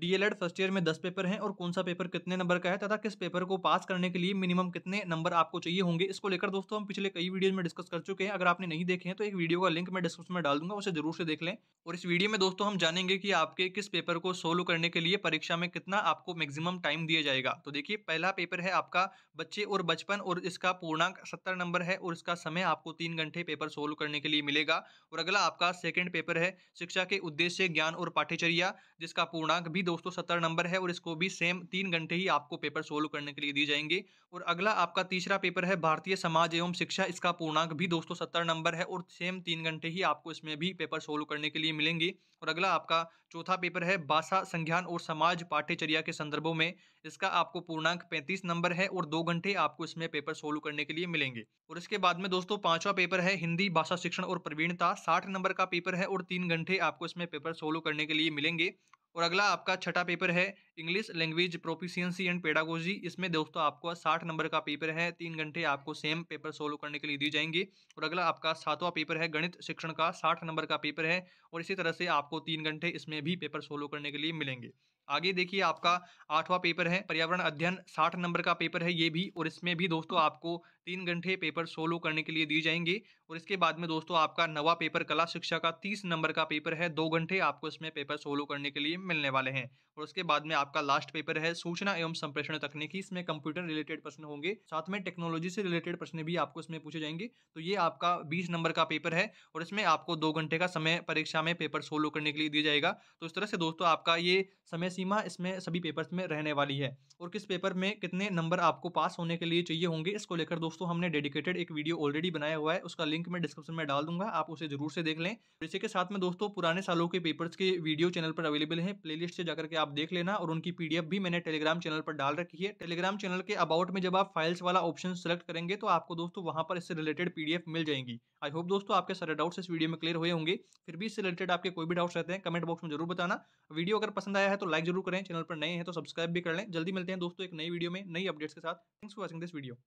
DElEd first year में दस paper हैं और कौन सा पेपर कितने नंबर का है तथा किस पेपर को पास करने के लिए मिनिमम कितने नंबर आपको चाहिए होंगे इसको लेकर दोस्तों हम पिछले कई वीडियो में डिस्कस कर चुके हैं अगर आपने नहीं देखे हैं तो एक वीडियो का लिंक मैं डिस्क्रिप्शन में डाल दूंगा उसे जरूर से देख लें और इस वीडियो में दोस्तों हम जानेंगे कि आपके किस पेपर को सोल्व करने के लिए परीक्षा में कितना आपको मैक्सिमम टाइम दिया जाएगा तो देखिए पहला पेपर है आपका बच्चे और बचपन और इसका पूर्णांक सत्तर नंबर है और इसका समय आपको तीन घंटे पेपर सोल्व करने के लिए मिलेगा और अगला आपका सेकेंड पेपर है शिक्षा के उद्देश्य ज्ञान और पाठ्यचर्या जिसका पूर्णांक भी दोस्तों सत्तर नंबर है और इसको भी सेम तीन घंटे ही आपको पेपर सोल्व करने के लिए दी जाएंगे और अगला आपका तीसरा पेपर है भारतीय समाज एवं शिक्षा इसका पूर्णांक भी दोस्तों सत्तर नंबर है और सेम तीन घंटे ही आपको इसमें भी पेपर सोल्व करने के लिए मिलेंगे और अगला आपका चौथा पेपर है भाषा संज्ञान और समाज पाठ्यचर्या के संदर्भों में इसका आपको पूर्णांक पैंतीस नंबर है और दो घंटे आपको इसमें पेपर सोल्व करने के लिए मिलेंगे और इसके बाद में दोस्तों पांचवा पेपर है हिंदी भाषा शिक्षण और प्रवीणता साठ नंबर का पेपर है और तीन घंटे आपको इसमें पेपर सोल्व करने के लिए मिलेंगे और अगला आपका छठा पेपर है English language proficiency and pedagogy इसमें दोस्तों आपको साठ नंबर का पेपर है तीन घंटे आपको सेम पेपर सोल्व करने के लिए दी जाएंगे और अगला आपका सातवां पेपर है गणित शिक्षण का साठ नंबर का पेपर है और इसी तरह से आपको तीन घंटे इसमें भी पेपर सोल्व करने के लिए मिलेंगे आगे देखिए आपका आठवां पेपर है पर्यावरण अध्ययन साठ नंबर का पेपर है ये भी और इसमें भी दोस्तों आपको तीन घंटे पेपर सोल्व करने के लिए दिए जाएंगे और इसके बाद में दोस्तों आपका नवा पेपर कला शिक्षा का तीस नंबर का पेपर है दो घंटे आपको इसमें पेपर सोल्व करने के लिए मिलने वाले हैं और उसके बाद में आप आपका लास्ट पेपर है सूचना एवं संप्रेषण तकनीकी इसमें कंप्यूटर रिलेटेड प्रश्न होंगे साथ में टेक्नोलॉजी से रिलेटेड प्रश्न भी आपको इसमें पूछे जाएंगे तो ये आपका बीस नंबर का पेपर है और इसमें आपको दो घंटे का समय परीक्षा में पेपर सोल्व करने के लिए दिया जाएगा तो इस तरह से दोस्तों आपका ये समय सीमा इसमें सभी पेपर में रहने वाली है और किस पेपर में कितने नंबर आपको पास होने के लिए चाहिए होंगे इसको लेकर दोस्तों हमने डेडिकेटेड एक वीडियो ऑलरेडी बनाया हुआ है उसका लिंक मैं डिस्क्रिप्शन में डाल दूंगा आप उसे जरूर से देख लें इसी के साथ में दोस्तों पुराने सालों के पेपर्स के वीडियो चैनल पर अवेलेबल है प्लेलिस्ट से जाकर के आप देख लेना और उन उनकी पीडीएफ भी मैंने टेलीग्राम चैनल पर डाल रखी है टेलीग्राम चैनल के अबाउट में जब आप फाइल्स वाला ऑप्शन सेलेक्ट करेंगे तो आपको दोस्तों वहाँ पर इससे रिलेटेड पीडीएफ मिल जाएंगी आई होप दोस्तों आपके सारे डाउट्स इस वीडियो में क्लियर हुए होंगे फिर भी इससे रिलेटेड आपके कोई भी डाउट्स रहते हैं कमेंट बॉक्स में जरूर बताना वीडियो अगर पसंद आया है तो लाइक जरूर करें चैनल पर नए हैं तो सब्सक्राइब भी कर लें जल्दी मिलते हैं दोस्तों एक नई वीडियो में नई अपडेट्स के साथ thanks for watching this video